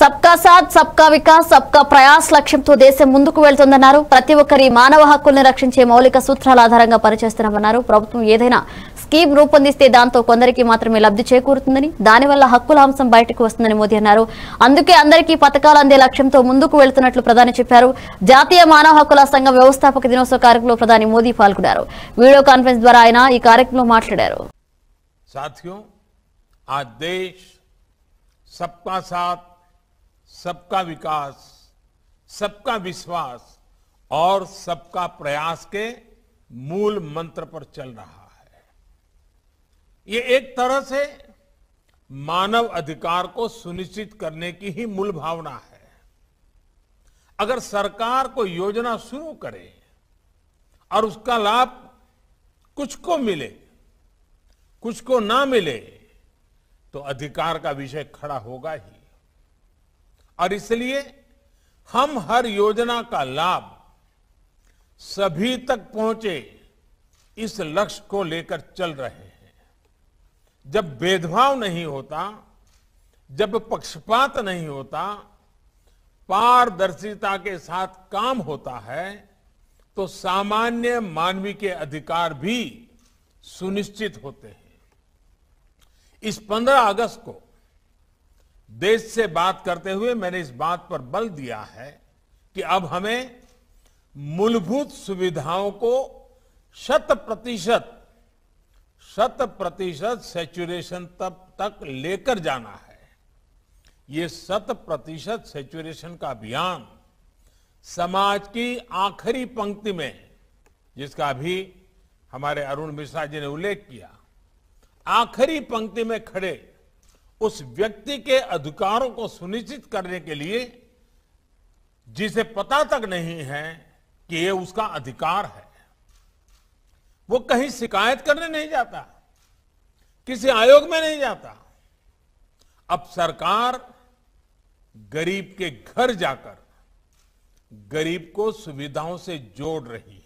సబ్కా సాత్ సబ్కా వికాస్ సబ్కా ప్రయాస్ లక్ష్యంతో దేశం ముందుకు వెళ్తుందన్నారు ప్రతి ఒక్కరి మానవ హక్కుల్ని రక్షించే మౌలిక సూత్రాల ఆధారంగా పనిచేస్తున్నామన్నారు ప్రభుత్వం ఏదైనా స్కీమ్ రూపొందిస్తే దాంతో కొందరికి మాత్రమే లబ్ధి చేకూరుతుందని దానివల్ల హక్కుల అంశం బయటకు వస్తుందని మోదీ అన్నారు అందుకే అందరికీ పథకాలు అందే లక్ష్యంతో ముందుకు వెళ్తున్నట్లు ప్రధాని చెప్పారు జాతీయ మానవ హక్కుల సంఘ వ్యవస్థాపక దినోత్సవ కార్యక్రమంలో ప్రధాని మోదీ పాల్గొన్నారు వీడియో కాన్ఫరెన్స్ ద్వారా ఆయన ఈ కార్యక్రమంలో మాట్లాడారు सबका साथ सबका विकास सबका विश्वास और सबका प्रयास के मूल मंत्र पर चल रहा है ये एक तरह से मानव अधिकार को सुनिश्चित करने की ही मूल भावना है अगर सरकार को योजना शुरू करे और उसका लाभ कुछ को मिले कुछ को ना मिले तो अधिकार का विषय खड़ा होगा ही और इसलिए हम हर योजना का लाभ सभी तक पहुंचे इस लक्ष्य को लेकर चल रहे हैं जब भेदभाव नहीं होता जब पक्षपात नहीं होता पारदर्शिता के साथ काम होता है तो सामान्य मानवीय के अधिकार भी सुनिश्चित होते हैं इस 15 अगस्त को देश से बात करते हुए मैंने इस बात पर बल दिया है कि अब हमें मूलभूत सुविधाओं को शत प्रतिशत शत प्रतिशत सेचुरेशन तक तक लेकर जाना है ये शत प्रतिशत सेचुरेशन का अभियान समाज की आखिरी पंक्ति में जिसका अभी हमारे अरुण मिश्रा जी ने उल्लेख किया आखिरी पंक्ति में खड़े उस व्यक्ति के अधिकारों को सुनिश्चित करने के लिए जिसे पता तक नहीं है कि ये उसका अधिकार है वो कहीं शिकायत करने नहीं जाता किसी आयोग में नहीं जाता अब सरकार गरीब के घर जाकर गरीब को सुविधाओं से जोड़ रही है